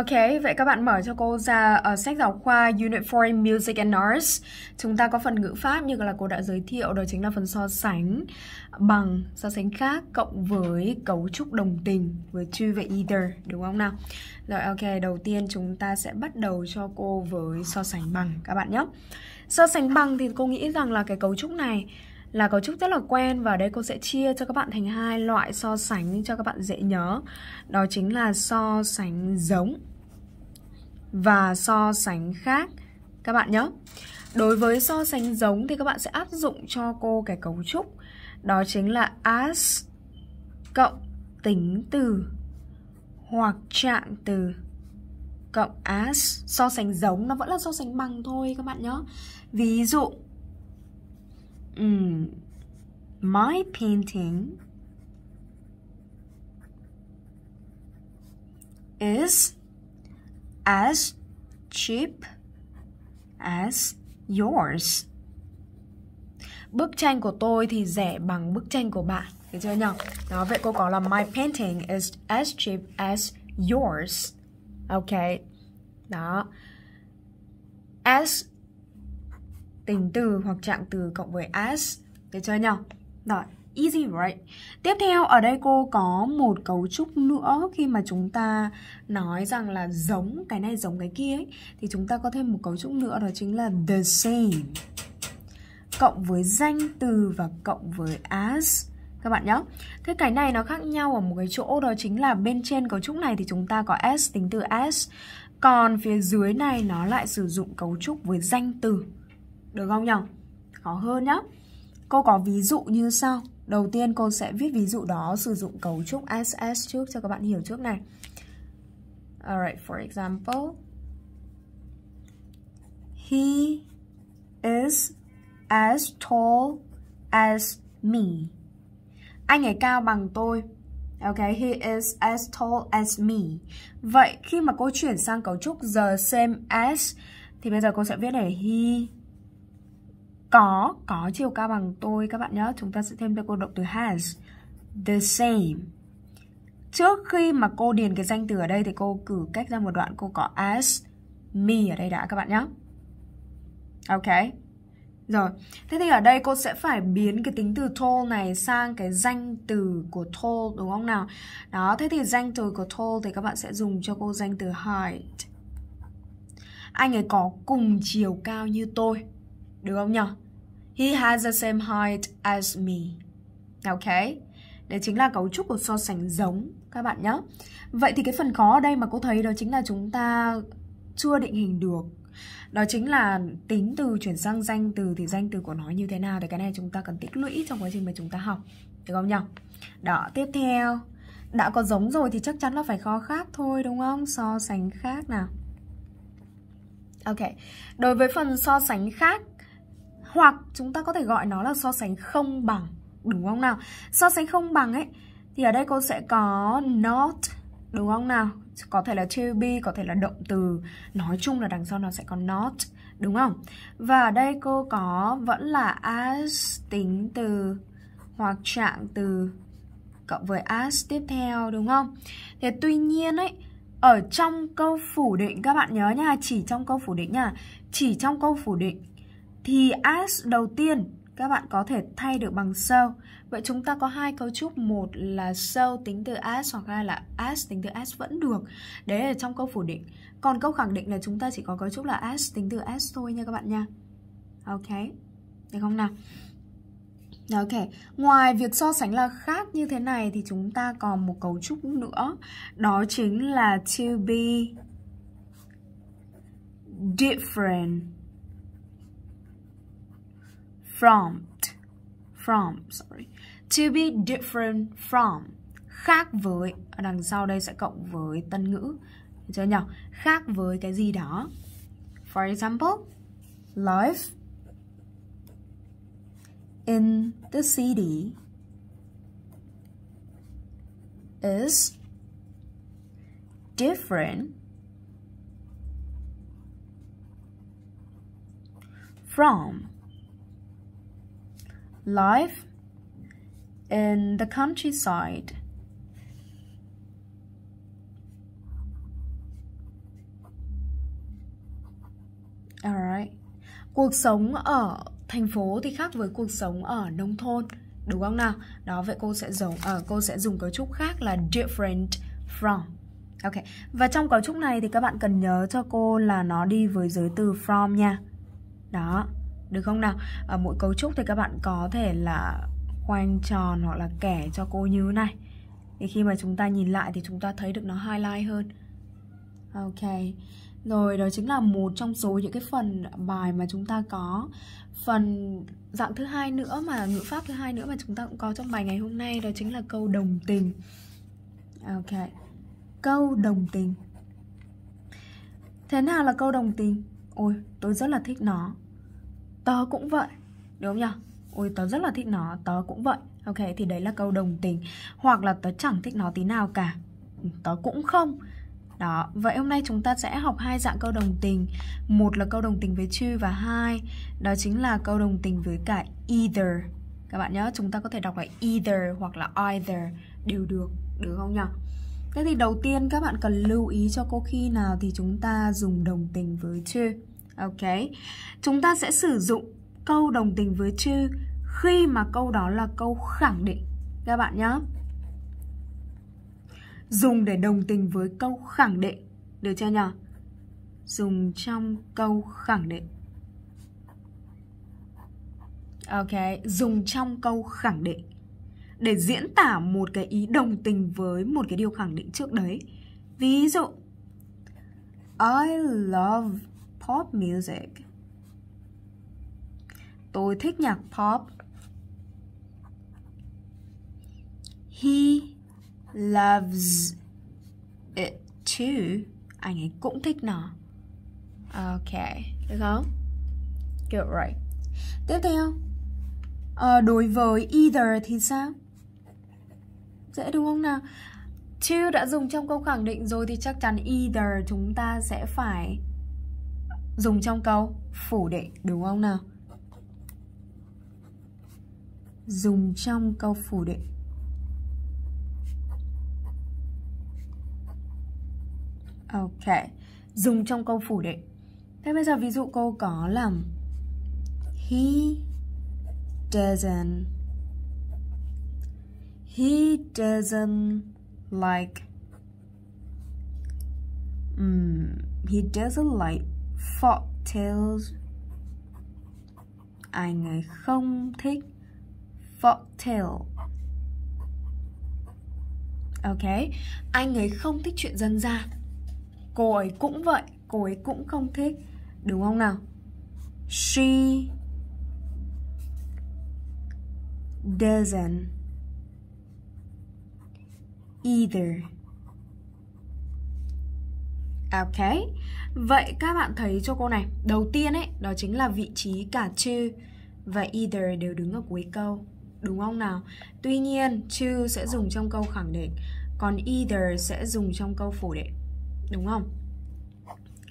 Ok, vậy các bạn mở cho cô ra uh, sách giáo khoa Unit 4 Music and Arts. Chúng ta có phần ngữ pháp như là cô đã giới thiệu, đó chính là phần so sánh bằng so sánh khác cộng với cấu trúc đồng tình với true và either, đúng không nào? Rồi ok, đầu tiên chúng ta sẽ bắt đầu cho cô với so sánh bằng các bạn nhé. So sánh bằng thì cô nghĩ rằng là cái cấu trúc này là cấu trúc rất là quen và đây cô sẽ chia cho các bạn thành hai loại so sánh cho các bạn dễ nhớ. Đó chính là so sánh giống và so sánh khác các bạn nhé. Đối với so sánh giống thì các bạn sẽ áp dụng cho cô cái cấu trúc đó chính là as cộng tính từ hoặc trạng từ cộng as so sánh giống nó vẫn là so sánh bằng thôi các bạn nhé. Ví dụ um, my painting is as cheap as yours. Bức tranh của tôi thì rẻ bằng bức tranh của bạn. Được chưa nhỉ? Đó, vậy cô có là my painting is as cheap as yours. Ok. Đó. As tính từ hoặc trạng từ cộng với as. Được chưa nhỉ? Rồi. Easy right? Tiếp theo ở đây cô có một cấu trúc nữa khi mà chúng ta nói rằng là giống cái này giống cái kia ấy thì chúng ta có thêm một cấu trúc nữa đó chính là the same cộng với danh từ và cộng với as các bạn nhé. Thế cái này nó khác nhau ở một cái chỗ đó chính là bên trên cấu trúc này thì chúng ta có s tính từ s còn phía dưới này nó lại sử dụng cấu trúc với danh từ. Được không nhỉ? Khó hơn nhá. Cô có ví dụ như sau. Đầu tiên cô sẽ viết ví dụ đó sử dụng cấu trúc SS trước cho các bạn hiểu trước này. Alright, for example. He is as tall as me. Anh ấy cao bằng tôi. Ok, he is as tall as me. Vậy khi mà cô chuyển sang cấu trúc the same as thì bây giờ cô sẽ viết để he có có chiều cao bằng tôi các bạn nhớ chúng ta sẽ thêm cho cô động từ has the same trước khi mà cô điền cái danh từ ở đây thì cô cử cách ra một đoạn cô có as me ở đây đã các bạn nhé ok rồi thế thì ở đây cô sẽ phải biến cái tính từ tall này sang cái danh từ của tall đúng không nào đó thế thì danh từ của tall thì các bạn sẽ dùng cho cô danh từ height anh ấy có cùng chiều cao như tôi được không nhỉ? He has the same height as me. Ok. Đấy chính là cấu trúc của so sánh giống các bạn nhé. Vậy thì cái phần khó ở đây mà cô thấy đó chính là chúng ta chưa định hình được đó chính là tính từ chuyển sang danh từ thì danh từ của nó như thế nào thì cái này chúng ta cần tích lũy trong quá trình mà chúng ta học được không nhỉ đó tiếp theo đã có giống rồi thì chắc chắn là phải khó khác thôi đúng không so sánh khác nào ok đối với phần so sánh khác hoặc chúng ta có thể gọi nó là so sánh không bằng đúng không nào so sánh không bằng ấy thì ở đây cô sẽ có not đúng không nào có thể là to be có thể là động từ nói chung là đằng sau nó sẽ có not đúng không và ở đây cô có vẫn là as tính từ hoặc trạng từ cộng với as tiếp theo đúng không thế tuy nhiên ấy ở trong câu phủ định các bạn nhớ nha chỉ trong câu phủ định nha chỉ trong câu phủ định thì as đầu tiên các bạn có thể thay được bằng so. Vậy chúng ta có hai cấu trúc, một là so tính từ as hoặc hai là as tính từ as vẫn được. Đấy là trong câu phủ định. Còn câu khẳng định là chúng ta chỉ có cấu trúc là as tính từ as thôi nha các bạn nha. Ok. Được không nào? Ok, ngoài việc so sánh là khác như thế này thì chúng ta còn một cấu trúc nữa Đó chính là to be different From, from sorry to be different from khác với đằng sau đây sẽ cộng với tân ngữ Được chưa nhỉ khác với cái gì đó for example life in the city is different from life in the countryside. Alright. Cuộc sống ở thành phố thì khác với cuộc sống ở nông thôn, đúng không nào? Đó vậy cô sẽ dùng ở uh, cô sẽ dùng cấu trúc khác là different from. Ok. Và trong cấu trúc này thì các bạn cần nhớ cho cô là nó đi với giới từ from nha. Đó được không nào ở ờ, mỗi cấu trúc thì các bạn có thể là khoanh tròn hoặc là kẻ cho cô như này thì khi mà chúng ta nhìn lại thì chúng ta thấy được nó highlight hơn ok rồi đó chính là một trong số những cái phần bài mà chúng ta có phần dạng thứ hai nữa mà ngữ pháp thứ hai nữa mà chúng ta cũng có trong bài ngày hôm nay đó chính là câu đồng tình ok câu đồng tình thế nào là câu đồng tình ôi tôi rất là thích nó Tớ cũng vậy Đúng không nhỉ? Ôi tớ rất là thích nó, tớ cũng vậy Ok, thì đấy là câu đồng tình Hoặc là tớ chẳng thích nó tí nào cả Tớ cũng không đó, vậy hôm nay chúng ta sẽ học hai dạng câu đồng tình. Một là câu đồng tình với to và hai đó chính là câu đồng tình với cả either. Các bạn nhớ, chúng ta có thể đọc là either hoặc là either đều được, được không nhỉ? Thế thì đầu tiên các bạn cần lưu ý cho cô khi nào thì chúng ta dùng đồng tình với to. Ok. Chúng ta sẽ sử dụng câu đồng tình với chư khi mà câu đó là câu khẳng định các bạn nhé. Dùng để đồng tình với câu khẳng định. Được chưa nhỉ? Dùng trong câu khẳng định. Ok, dùng trong câu khẳng định để diễn tả một cái ý đồng tình với một cái điều khẳng định trước đấy. Ví dụ I love pop music. Tôi thích nhạc pop. He loves it too. Anh ấy cũng thích nó. Ok, được không? Good right. Tiếp theo. À, đối với either thì sao? Dễ đúng không nào? To đã dùng trong câu khẳng định rồi thì chắc chắn either chúng ta sẽ phải dùng trong câu phủ định đúng không nào? Dùng trong câu phủ định. Ok, dùng trong câu phủ định. Thế bây giờ ví dụ cô có làm He doesn't He doesn't like um, He doesn't like folktales anh ấy không thích folktale ok anh ấy không thích chuyện dân gian cô ấy cũng vậy cô ấy cũng không thích đúng không nào she doesn't either Ok. Vậy các bạn thấy cho cô này, đầu tiên ấy, đó chính là vị trí cả to và either đều đứng ở cuối câu, đúng không nào? Tuy nhiên, to sẽ dùng trong câu khẳng định, còn either sẽ dùng trong câu phủ định, đúng không?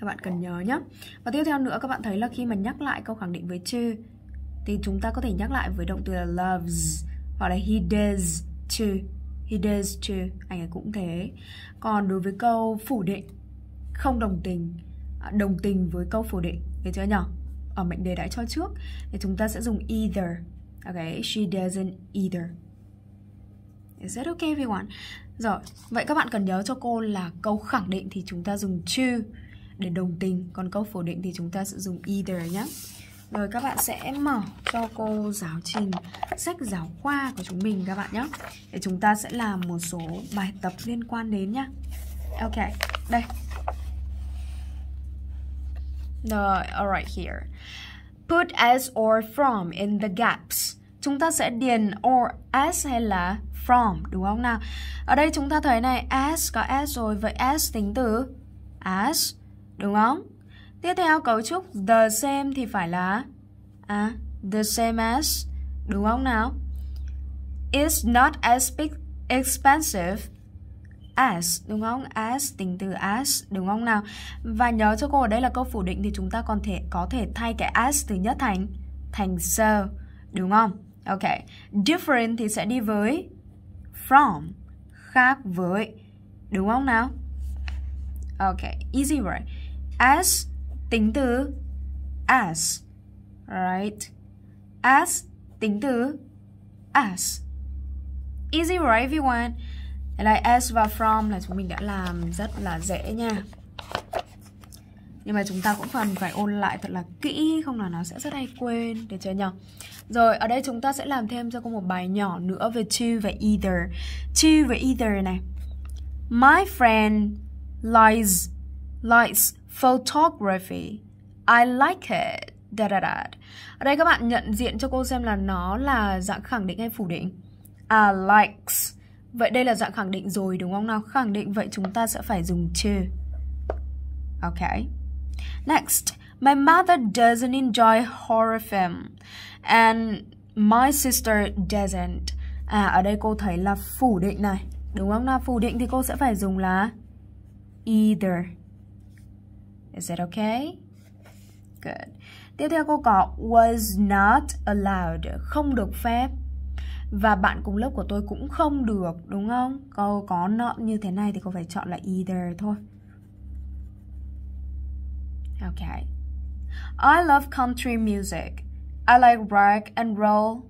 Các bạn cần nhớ nhé. Và tiếp theo nữa các bạn thấy là khi mà nhắc lại câu khẳng định với to thì chúng ta có thể nhắc lại với động từ là loves hoặc là he does to he does to anh ấy cũng thế còn đối với câu phủ định không đồng tình à, đồng tình với câu phủ định được chưa nhỏ ở mệnh đề đã cho trước thì chúng ta sẽ dùng either okay she doesn't either Is that okay everyone? Rồi, vậy các bạn cần nhớ cho cô là câu khẳng định thì chúng ta dùng to để đồng tình Còn câu phủ định thì chúng ta sẽ dùng either nhé Rồi các bạn sẽ mở cho cô giáo trình sách giáo khoa của chúng mình các bạn nhé Để chúng ta sẽ làm một số bài tập liên quan đến nhá Ok, đây rồi, alright here. Put as or from in the gaps. Chúng ta sẽ điền or as hay là from đúng không nào? Ở đây chúng ta thấy này as có as rồi vậy as tính từ as đúng không? Tiếp theo cấu trúc the same thì phải là à the same as đúng không nào? Is not as big expensive as đúng không? As tính từ as đúng không nào? Và nhớ cho cô ở đây là câu phủ định thì chúng ta còn thể có thể thay cái as từ nhất thành thành so đúng không? Ok. Different thì sẽ đi với from khác với đúng không nào? Ok, easy right. As tính từ as right. As tính từ as. Easy right everyone? Thế này as và from là chúng mình đã làm rất là dễ nha nhưng mà chúng ta cũng cần phải ôn lại thật là kỹ không là nó sẽ rất hay quên được chưa nhỉ rồi ở đây chúng ta sẽ làm thêm cho cô một bài nhỏ nữa về to và either to và either này my friend likes likes photography I like it da da da ở đây các bạn nhận diện cho cô xem là nó là dạng khẳng định hay phủ định I à, likes Vậy đây là dạng khẳng định rồi đúng không nào? Khẳng định vậy chúng ta sẽ phải dùng to. Okay. Next, my mother doesn't enjoy horror film and my sister doesn't. À ở đây cô thấy là phủ định này, đúng không nào? Phủ định thì cô sẽ phải dùng là either. Is it okay? Good. Tiếp theo cô có was not allowed, không được phép và bạn cùng lớp của tôi cũng không được đúng không câu có not như thế này thì cô phải chọn là either thôi ok I love country music I like rock and roll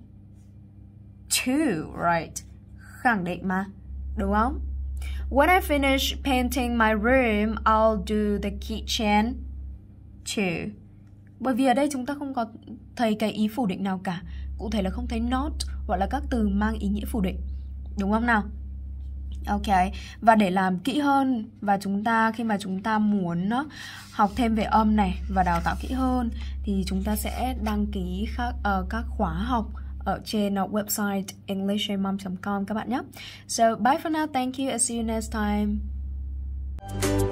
too right khẳng định mà đúng không When I finish painting my room, I'll do the kitchen too. Bởi vì ở đây chúng ta không có thấy cái ý phủ định nào cả. Cụ thể là không thấy not gọi là các từ mang ý nghĩa phủ định đúng không nào ok và để làm kỹ hơn và chúng ta khi mà chúng ta muốn học thêm về âm này và đào tạo kỹ hơn thì chúng ta sẽ đăng ký các uh, ờ, các khóa học ở trên ờ, website englishmom.com các bạn nhé. So bye for now, thank you and see you next time.